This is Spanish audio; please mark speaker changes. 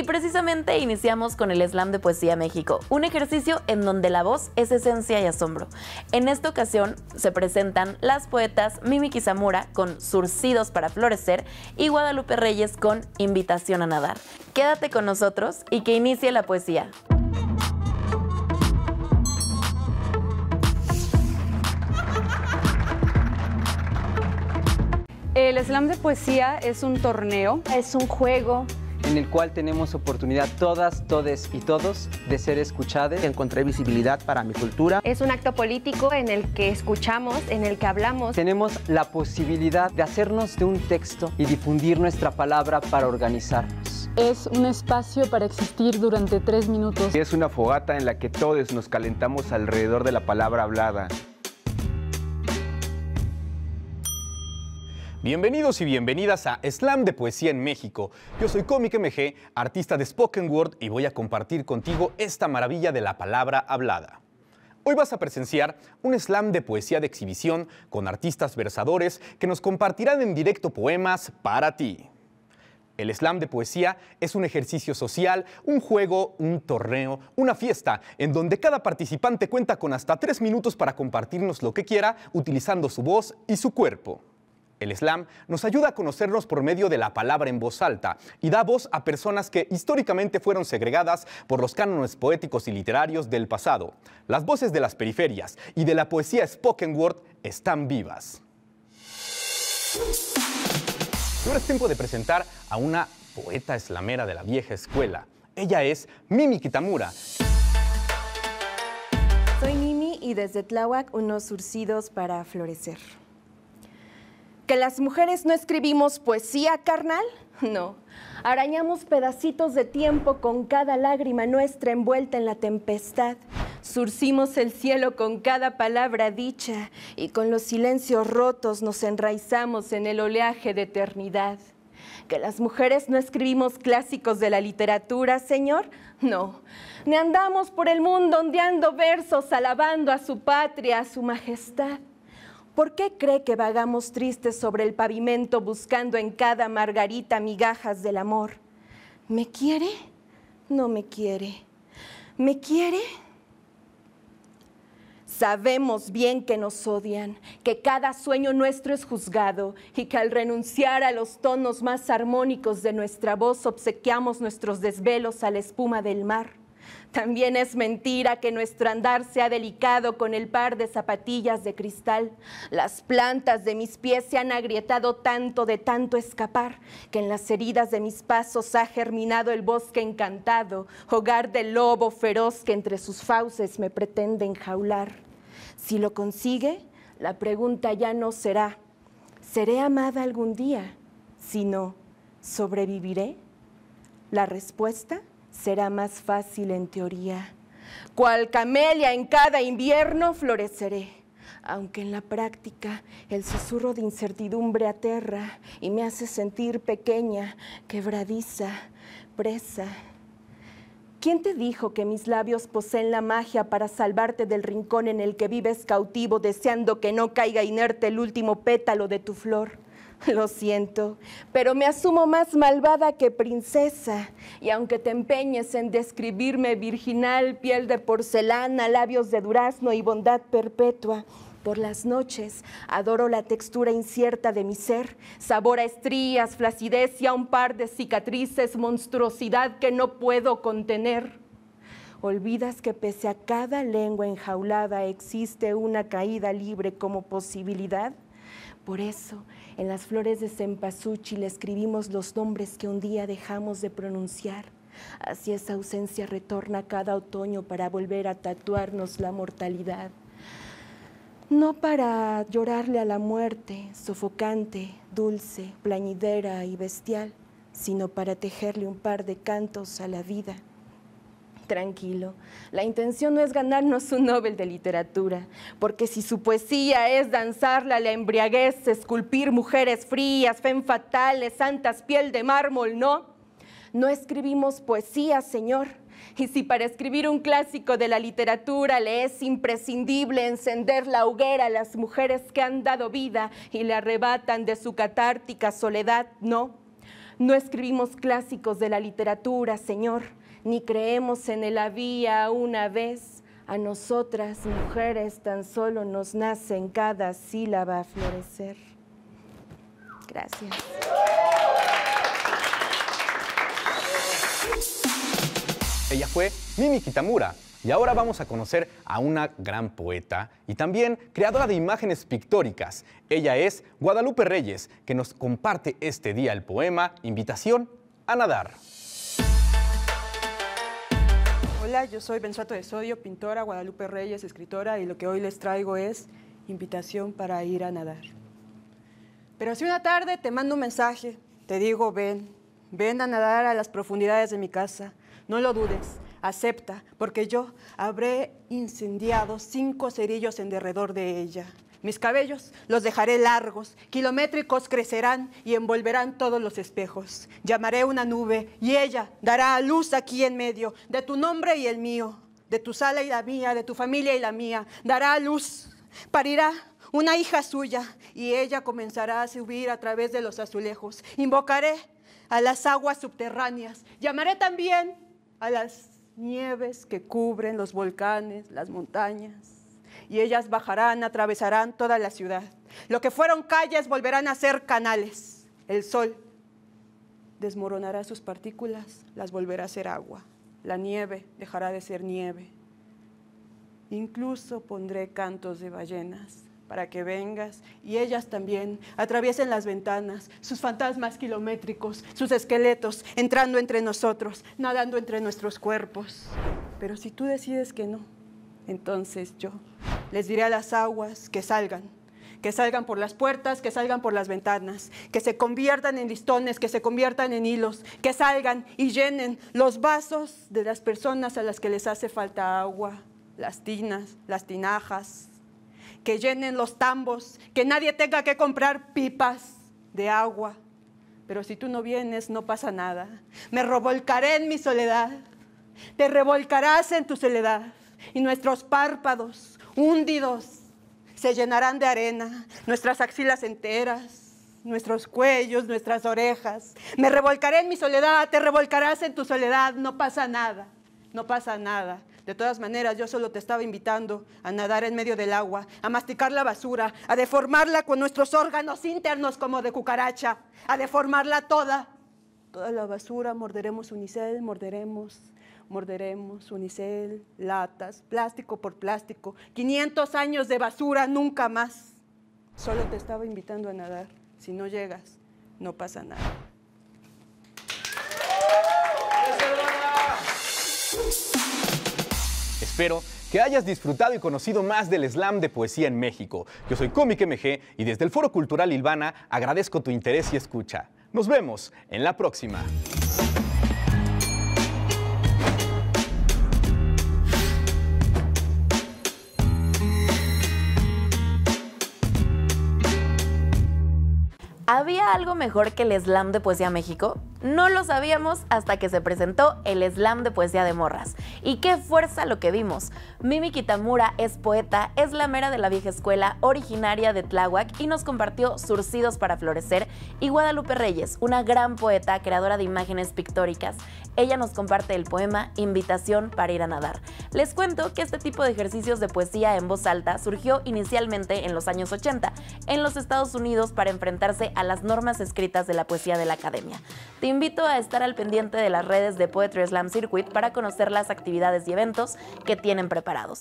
Speaker 1: Y precisamente iniciamos con el Slam de Poesía México, un ejercicio en donde la voz es esencia y asombro. En esta ocasión se presentan las poetas Mimi Kizamura con Surcidos para Florecer y Guadalupe Reyes con Invitación a Nadar. Quédate con nosotros y que inicie la poesía. El slam de poesía
Speaker 2: es un torneo. Es un juego
Speaker 1: en el cual tenemos oportunidad todas, todes y todos de ser escuchadas. Encontré visibilidad para mi cultura.
Speaker 2: Es un acto político en el que escuchamos, en el que hablamos. Tenemos la posibilidad de hacernos de un texto y difundir
Speaker 3: nuestra palabra para organizarnos.
Speaker 4: Es un espacio para existir durante tres
Speaker 3: minutos. Es una fogata en la que todos nos calentamos alrededor de la palabra hablada. Bienvenidos y bienvenidas a Slam de Poesía en México. Yo soy Cómic MG, artista de Spoken Word, y voy a compartir contigo esta maravilla de la palabra hablada. Hoy vas a presenciar un slam de poesía de exhibición con artistas versadores que nos compartirán en directo poemas para ti. El slam de poesía es un ejercicio social, un juego, un torneo, una fiesta, en donde cada participante cuenta con hasta tres minutos para compartirnos lo que quiera utilizando su voz y su cuerpo. El Islam nos ayuda a conocernos por medio de la palabra en voz alta y da voz a personas que históricamente fueron segregadas por los cánones poéticos y literarios del pasado. Las voces de las periferias y de la poesía spoken word están vivas. Ahora es tiempo de presentar a una poeta eslamera de la vieja escuela. Ella es Mimi Kitamura.
Speaker 2: Soy Mimi y desde Tláhuac unos surcidos para florecer. ¿Que las mujeres no escribimos poesía, carnal? No. Arañamos pedacitos de tiempo con cada lágrima nuestra envuelta en la tempestad. Surcimos el cielo con cada palabra dicha y con los silencios rotos nos enraizamos en el oleaje de eternidad. ¿Que las mujeres no escribimos clásicos de la literatura, señor? No. Ne andamos por el mundo ondeando versos, alabando a su patria, a su majestad. ¿Por qué cree que vagamos tristes sobre el pavimento buscando en cada margarita migajas del amor? ¿Me quiere? No me quiere. ¿Me quiere? Sabemos bien que nos odian, que cada sueño nuestro es juzgado y que al renunciar a los tonos más armónicos de nuestra voz obsequiamos nuestros desvelos a la espuma del mar. También es mentira que nuestro andar sea delicado con el par de zapatillas de cristal. Las plantas de mis pies se han agrietado tanto de tanto escapar, que en las heridas de mis pasos ha germinado el bosque encantado, hogar del lobo feroz que entre sus fauces me pretende enjaular. Si lo consigue, la pregunta ya no será, ¿seré amada algún día? Sino, ¿sobreviviré? La respuesta será más fácil en teoría. Cual camelia en cada invierno floreceré, aunque en la práctica el susurro de incertidumbre aterra y me hace sentir pequeña, quebradiza, presa. ¿Quién te dijo que mis labios poseen la magia para salvarte del rincón en el que vives cautivo, deseando que no caiga inerte el último pétalo de tu flor? Lo siento, pero me asumo más malvada que princesa, y aunque te empeñes en describirme virginal, piel de porcelana, labios de durazno y bondad perpetua, por las noches adoro la textura incierta de mi ser, sabor a estrías, flacidez y a un par de cicatrices, monstruosidad que no puedo contener. Olvidas que pese a cada lengua enjaulada existe una caída libre como posibilidad. Por eso, en las flores de cempasúchil escribimos los nombres que un día dejamos de pronunciar. Así esa ausencia retorna cada otoño para volver a tatuarnos la mortalidad. No para llorarle a la muerte, sofocante, dulce, plañidera y bestial, sino para tejerle un par de cantos a la vida tranquilo. La intención no es ganarnos un Nobel de literatura, porque si su poesía es danzarla la embriaguez, esculpir mujeres frías, fen fatales, santas piel de mármol, no. No escribimos poesía, Señor. Y si para escribir un clásico de la literatura le es imprescindible encender la hoguera a las mujeres que han dado vida y le arrebatan de su catártica soledad, no. No escribimos clásicos de la literatura, Señor ni creemos en el había una vez. A nosotras, mujeres, tan solo nos nace en cada sílaba florecer. Gracias.
Speaker 3: Ella fue Mimi Kitamura. Y ahora vamos a conocer a una gran poeta y también creadora de imágenes pictóricas. Ella es Guadalupe Reyes, que nos comparte este día el poema Invitación a Nadar.
Speaker 4: Hola, yo soy Benzato de Sodio, pintora, Guadalupe Reyes, escritora, y lo que hoy les traigo es invitación para ir a nadar. Pero si una tarde te mando un mensaje, te digo, ven, ven a nadar a las profundidades de mi casa, no lo dudes, acepta, porque yo habré incendiado cinco cerillos en derredor de ella. Mis cabellos los dejaré largos, kilométricos crecerán y envolverán todos los espejos. Llamaré una nube y ella dará luz aquí en medio de tu nombre y el mío, de tu sala y la mía, de tu familia y la mía. Dará luz, parirá una hija suya y ella comenzará a subir a través de los azulejos. Invocaré a las aguas subterráneas. Llamaré también a las nieves que cubren los volcanes, las montañas y ellas bajarán, atravesarán toda la ciudad. Lo que fueron calles volverán a ser canales. El sol desmoronará sus partículas, las volverá a ser agua. La nieve dejará de ser nieve. Incluso pondré cantos de ballenas para que vengas y ellas también atraviesen las ventanas, sus fantasmas kilométricos, sus esqueletos, entrando entre nosotros, nadando entre nuestros cuerpos. Pero si tú decides que no, entonces yo les diré a las aguas que salgan, que salgan por las puertas, que salgan por las ventanas, que se conviertan en listones, que se conviertan en hilos, que salgan y llenen los vasos de las personas a las que les hace falta agua, las tinas, las tinajas, que llenen los tambos, que nadie tenga que comprar pipas de agua. Pero si tú no vienes, no pasa nada. Me revolcaré en mi soledad, te revolcarás en tu soledad y nuestros párpados hundidos se llenarán de arena, nuestras axilas enteras, nuestros cuellos, nuestras orejas. Me revolcaré en mi soledad, te revolcarás en tu soledad, no pasa nada, no pasa nada. De todas maneras, yo solo te estaba invitando a nadar en medio del agua, a masticar la basura, a deformarla con nuestros órganos internos como de cucaracha, a deformarla toda. Toda la basura, morderemos unicel, morderemos morderemos unicel, latas, plástico por plástico, 500 años de basura, nunca más. Solo te estaba invitando a nadar. Si no llegas, no pasa nada.
Speaker 3: Espero que hayas disfrutado y conocido más del slam de poesía en México. Yo soy Cómic MG y desde el Foro Cultural Ilvana agradezco tu interés y escucha. Nos vemos en la próxima.
Speaker 1: ¿Había algo mejor que el Slam de Poesía México? No lo sabíamos hasta que se presentó el Slam de Poesía de Morras. Y qué fuerza lo que vimos. Mimi Kitamura es poeta, es la mera de la vieja escuela, originaria de Tláhuac y nos compartió Surcidos para Florecer. Y Guadalupe Reyes, una gran poeta, creadora de imágenes pictóricas. Ella nos comparte el poema Invitación para ir a nadar. Les cuento que este tipo de ejercicios de poesía en voz alta surgió inicialmente en los años 80 en los Estados Unidos para enfrentarse a a las normas escritas de la poesía de la academia. Te invito a estar al pendiente de las redes de Poetry Slam Circuit para conocer las actividades y eventos que tienen preparados.